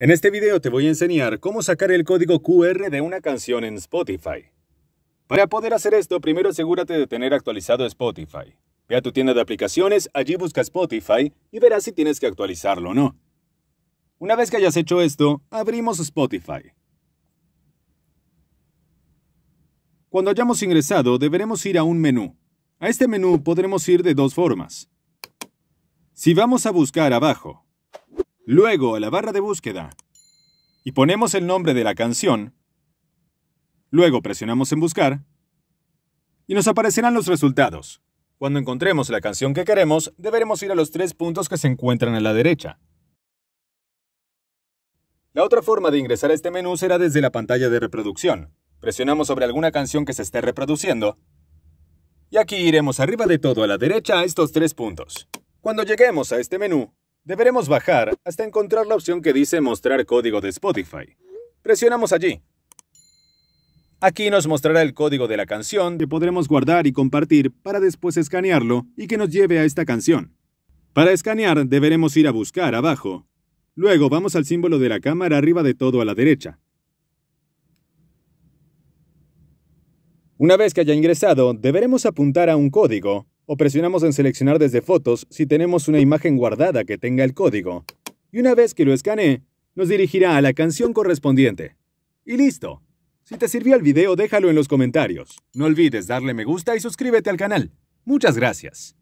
En este video te voy a enseñar cómo sacar el código QR de una canción en Spotify. Para poder hacer esto, primero asegúrate de tener actualizado Spotify. Ve a tu tienda de aplicaciones, allí busca Spotify y verás si tienes que actualizarlo o no. Una vez que hayas hecho esto, abrimos Spotify. Cuando hayamos ingresado, deberemos ir a un menú. A este menú podremos ir de dos formas. Si vamos a buscar abajo, Luego a la barra de búsqueda y ponemos el nombre de la canción. Luego presionamos en buscar y nos aparecerán los resultados. Cuando encontremos la canción que queremos, deberemos ir a los tres puntos que se encuentran a la derecha. La otra forma de ingresar a este menú será desde la pantalla de reproducción. Presionamos sobre alguna canción que se esté reproduciendo y aquí iremos arriba de todo a la derecha a estos tres puntos. Cuando lleguemos a este menú, Deberemos bajar hasta encontrar la opción que dice mostrar código de Spotify. Presionamos allí. Aquí nos mostrará el código de la canción que podremos guardar y compartir para después escanearlo y que nos lleve a esta canción. Para escanear deberemos ir a buscar abajo. Luego vamos al símbolo de la cámara arriba de todo a la derecha. Una vez que haya ingresado, deberemos apuntar a un código o presionamos en seleccionar desde fotos si tenemos una imagen guardada que tenga el código. Y una vez que lo escanee, nos dirigirá a la canción correspondiente. Y listo. Si te sirvió el video, déjalo en los comentarios. No olvides darle me gusta y suscríbete al canal. Muchas gracias.